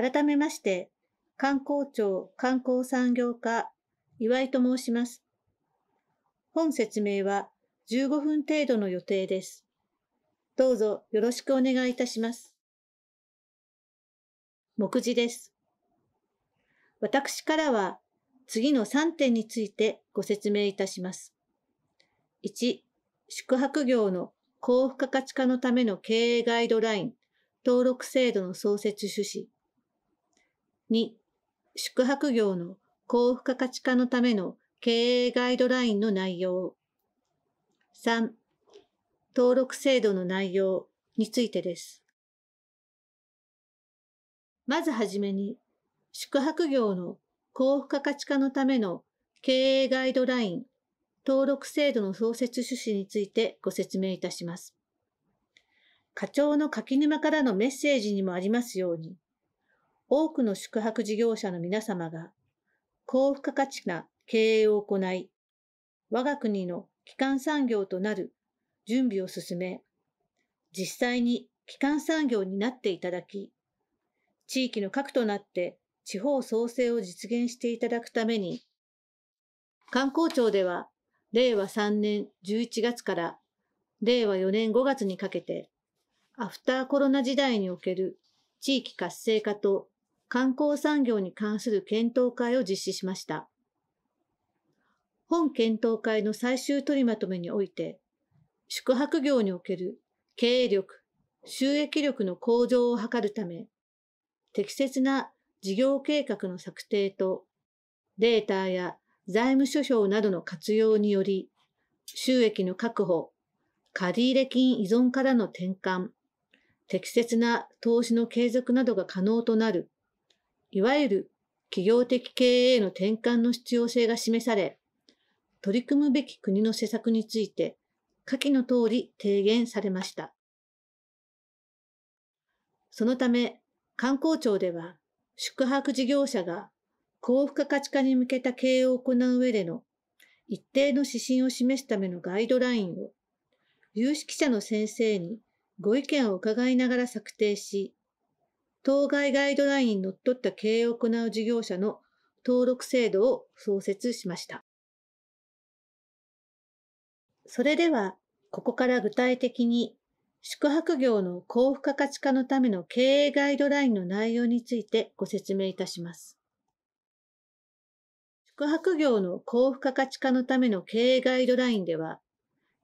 改めまして、観光庁観光産業課岩井と申します。本説明は15分程度の予定です。どうぞよろしくお願いいたします。目次です。私からは次の3点についてご説明いたします。1、宿泊業の高付加価値化のための経営ガイドライン、登録制度の創設趣旨。2、宿泊業の高付加価値化のための経営ガイドラインの内容。3、登録制度の内容についてです。まずはじめに、宿泊業の高付加価値化のための経営ガイドライン、登録制度の創設趣旨についてご説明いたします。課長の柿沼からのメッセージにもありますように、多くの宿泊事業者の皆様が高付加価値な経営を行い、我が国の基幹産業となる準備を進め、実際に基幹産業になっていただき、地域の核となって地方創生を実現していただくために、観光庁では令和3年11月から令和4年5月にかけて、アフターコロナ時代における地域活性化と観光産業に関する検討会を実施しました。本検討会の最終取りまとめにおいて、宿泊業における経営力、収益力の向上を図るため、適切な事業計画の策定と、データや財務諸表などの活用により、収益の確保、借入金依存からの転換、適切な投資の継続などが可能となるいわゆる企業的経営への転換の必要性が示され、取り組むべき国の施策について、下記の通り提言されました。そのため、観光庁では、宿泊事業者が高付加価値化に向けた経営を行う上での一定の指針を示すためのガイドラインを有識者の先生にご意見を伺いながら策定し、当該ガイドラインにのっった経営を行う事業者の登録制度を創設しました。それでは、ここから具体的に宿泊業の高付加価値化のための経営ガイドラインの内容についてご説明いたします。宿泊業の高付加価値化のための経営ガイドラインでは、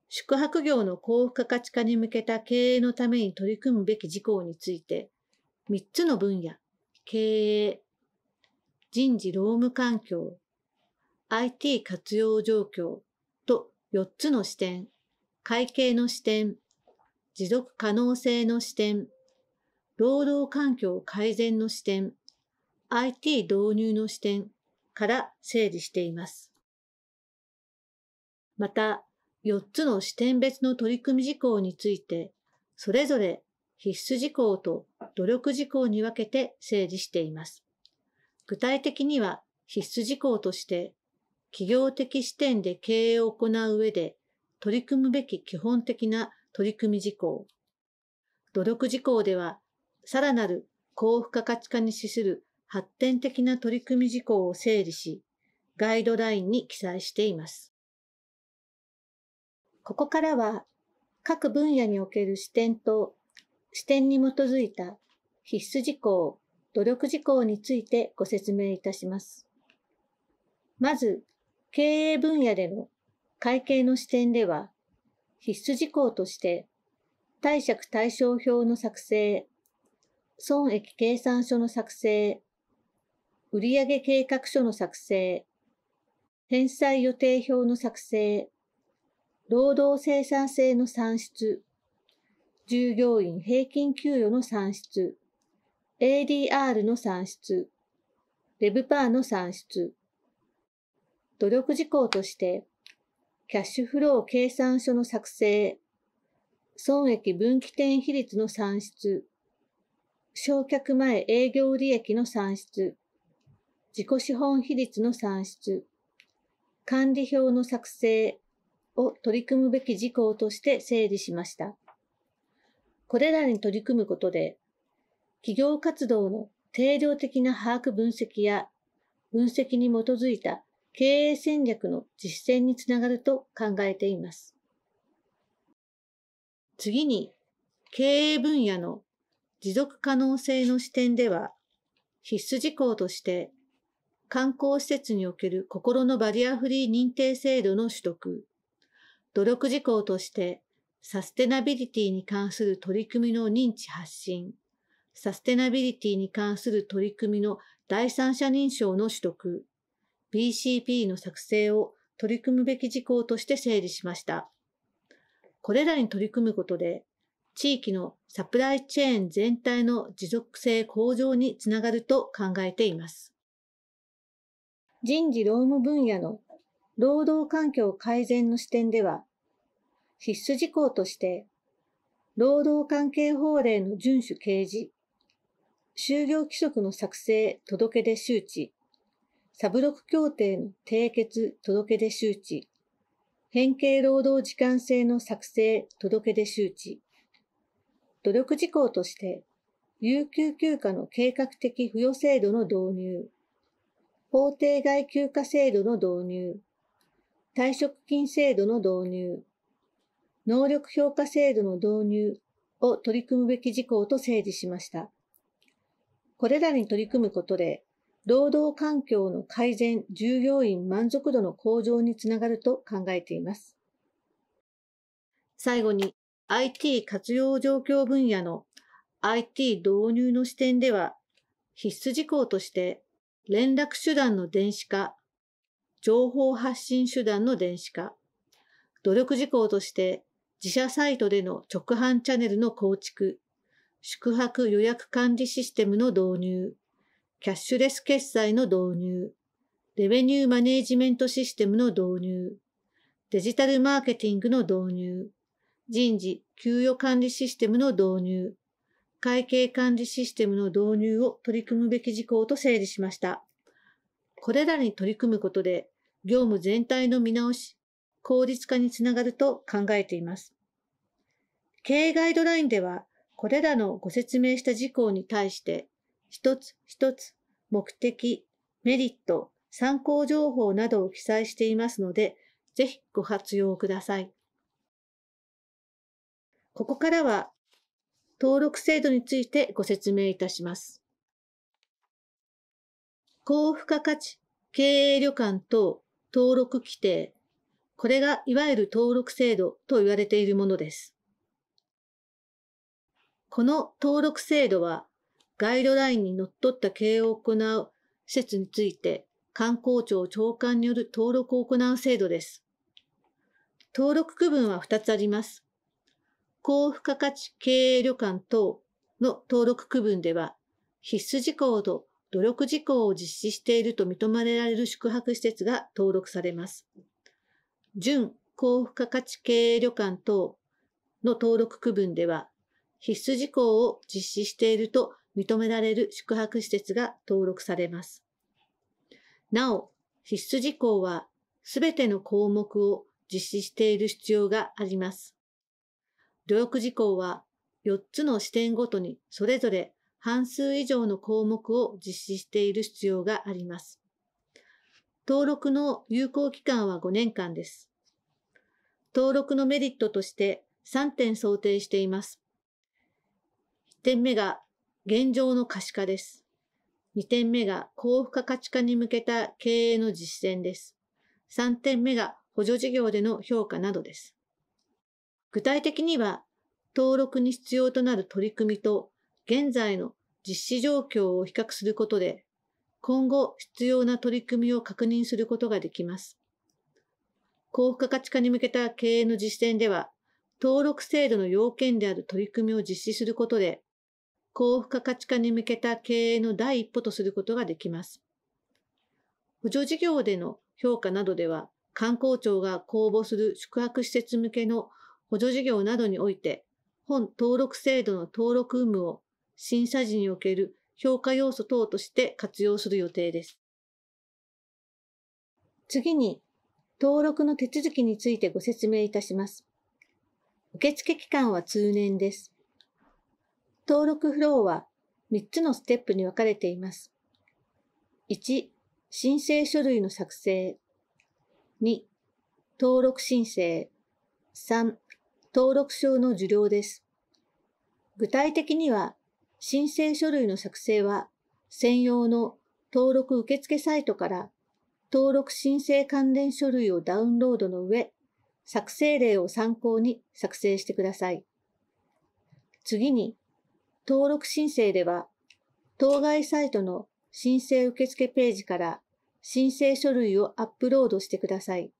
宿泊業の高付加価値化に向けた経営のために取り組むべき事項について、3つの分野、経営、人事労務環境、IT 活用状況と4つの視点、会計の視点、持続可能性の視点、労働環境改善の視点、IT 導入の視点から整理しています。また、4つの視点別の取り組み事項について、それぞれ必須事項と努力事項に分けて整理しています。具体的には必須事項として、企業的視点で経営を行う上で取り組むべき基本的な取り組み事項。努力事項では、さらなる高付加価値化に資する発展的な取り組み事項を整理し、ガイドラインに記載しています。ここからは、各分野における視点と視点に基づいた必須事項、努力事項についてご説明いたします。まず、経営分野での会計の視点では、必須事項として、貸借対照表の作成、損益計算書の作成、売上計画書の作成、返済予定表の作成、労働生産性の算出、従業員平均給与の算出、ADR の算出、w b p パーの算出、努力事項として、キャッシュフロー計算書の作成、損益分岐点比率の算出、償却前営業利益の算出、自己資本比率の算出、管理表の作成を取り組むべき事項として整理しました。これらに取り組むことで、企業活動の定量的な把握分析や分析に基づいた経営戦略の実践につながると考えています。次に、経営分野の持続可能性の視点では、必須事項として、観光施設における心のバリアフリー認定制度の取得、努力事項として、サステナビリティに関する取り組みの認知発信、サステナビリティに関する取り組みの第三者認証の取得、BCP の作成を取り組むべき事項として整理しました。これらに取り組むことで、地域のサプライチェーン全体の持続性向上につながると考えています。人事労務分野の労働環境改善の視点では、必須事項として、労働関係法令の遵守掲示、就業規則の作成、届け出周知、サブロク協定の締結、届け出周知、変形労働時間制の作成、届け出周知、努力事項として、有給休暇の計画的付与制度の導入、法定外休暇制度の導入、退職金制度の導入、能力評価制度の導入を取り組むべき事項と整理しました。これらに取り組むことで、労働環境の改善、従業員満足度の向上につながると考えています。最後に、IT 活用状況分野の IT 導入の視点では、必須事項として、連絡手段の電子化、情報発信手段の電子化、努力事項として、自社サイトでの直販チャンネルの構築、宿泊予約管理システムの導入、キャッシュレス決済の導入、レベニューマネージメントシステムの導入、デジタルマーケティングの導入、人事・給与管理システムの導入、会計管理システムの導入を取り組むべき事項と整理しました。これらに取り組むことで、業務全体の見直し、効率化につながると考えています。経営ガイドラインでは、これらのご説明した事項に対して、一つ一つ目的、メリット、参考情報などを記載していますので、ぜひご活用ください。ここからは、登録制度についてご説明いたします。高付加価値経営旅館等登録規定、これがいわゆる登録制度と言われているものです。この登録制度は、ガイドラインにのっとった経営を行う施設について、観光庁長官による登録を行う制度です。登録区分は2つあります。高付加価値経営旅館等の登録区分では、必須事項と努力事項を実施していると認められる宿泊施設が登録されます。準高付加価値経営旅館等の登録区分では、必須事項を実施していると認められる宿泊施設が登録されます。なお、必須事項はすべての項目を実施している必要があります。努力事項は4つの視点ごとにそれぞれ半数以上の項目を実施している必要があります。登録の有効期間は5年間です。登録のメリットとして3点想定しています。点目が現状の可視化です。2点目が高付加価値化に向けた経営の実践です。3点目が補助事業での評価などです。具体的には、登録に必要となる取り組みと現在の実施状況を比較することで、今後必要な取り組みを確認することができます。高付加価値化に向けた経営の実践では、登録制度の要件である取り組みを実施することで、高付加価値化に向けた経営の第一歩とすることができます。補助事業での評価などでは、観光庁が公募する宿泊施設向けの補助事業などにおいて、本登録制度の登録有無を審査時における評価要素等として活用する予定です。次に、登録の手続きについてご説明いたします。受付期間は通年です。登録フローは3つのステップに分かれています。1、申請書類の作成。2、登録申請。3、登録証の受領です。具体的には、申請書類の作成は、専用の登録受付サイトから登録申請関連書類をダウンロードの上、作成例を参考に作成してください。次に、登録申請では、当該サイトの申請受付ページから申請書類をアップロードしてください。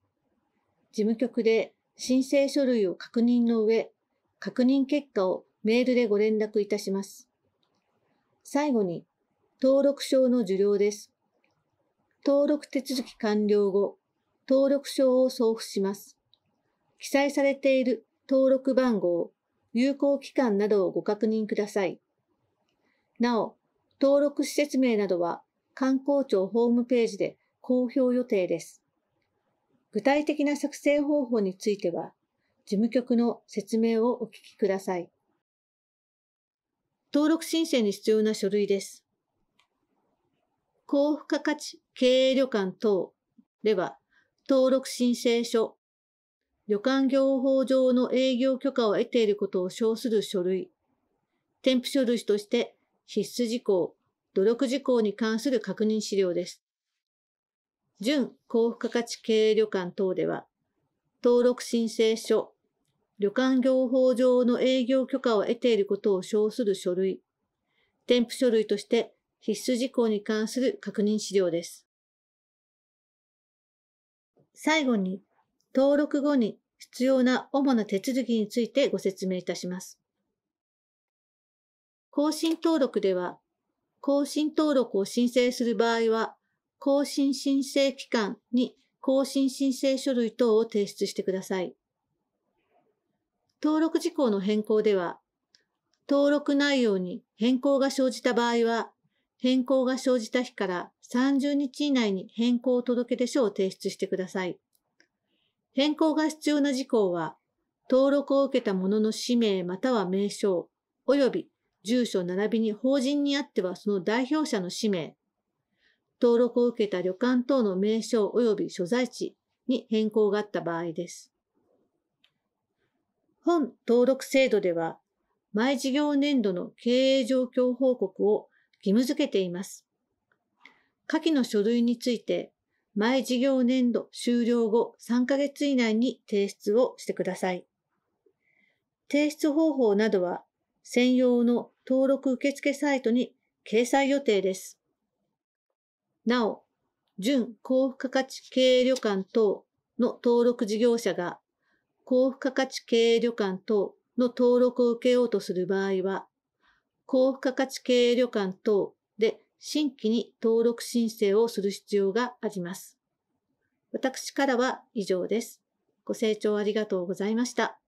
事務局で申請書類を確認の上、確認結果をメールでご連絡いたします。最後に、登録証の受領です。登録手続き完了後、登録証を送付します。記載されている登録番号、有効期間などをご確認ください。なお、登録施設名などは観光庁ホームページで公表予定です。具体的な作成方法については、事務局の説明をお聞きください。登録申請に必要な書類です。高付加価値経営旅館等では、登録申請書旅館業法上の営業許可を得ていることを称する書類、添付書類として必須事項、努力事項に関する確認資料です。準高付加価値経営旅館等では、登録申請書、旅館業法上の営業許可を得ていることを称する書類、添付書類として必須事項に関する確認資料です。最後に、登録後に必要な主な手続きについてご説明いたします。更新登録では、更新登録を申請する場合は、更新申請期間に更新申請書類等を提出してください。登録事項の変更では、登録内容に変更が生じた場合は、変更が生じた日から30日以内に変更届出書を提出してください。変更が必要な事項は、登録を受けた者の氏名または名称、及び住所並びに法人にあってはその代表者の氏名、登録を受けた旅館等の名称及び所在地に変更があった場合です。本登録制度では、毎事業年度の経営状況報告を義務付けています。下記の書類について、毎事業年度終了後3ヶ月以内に提出をしてください。提出方法などは専用の登録受付サイトに掲載予定です。なお、準高付加価値経営旅館等の登録事業者が高付加価値経営旅館等の登録を受けようとする場合は、高付加価値経営旅館等新規に登録申請をする必要があります。私からは以上です。ご清聴ありがとうございました。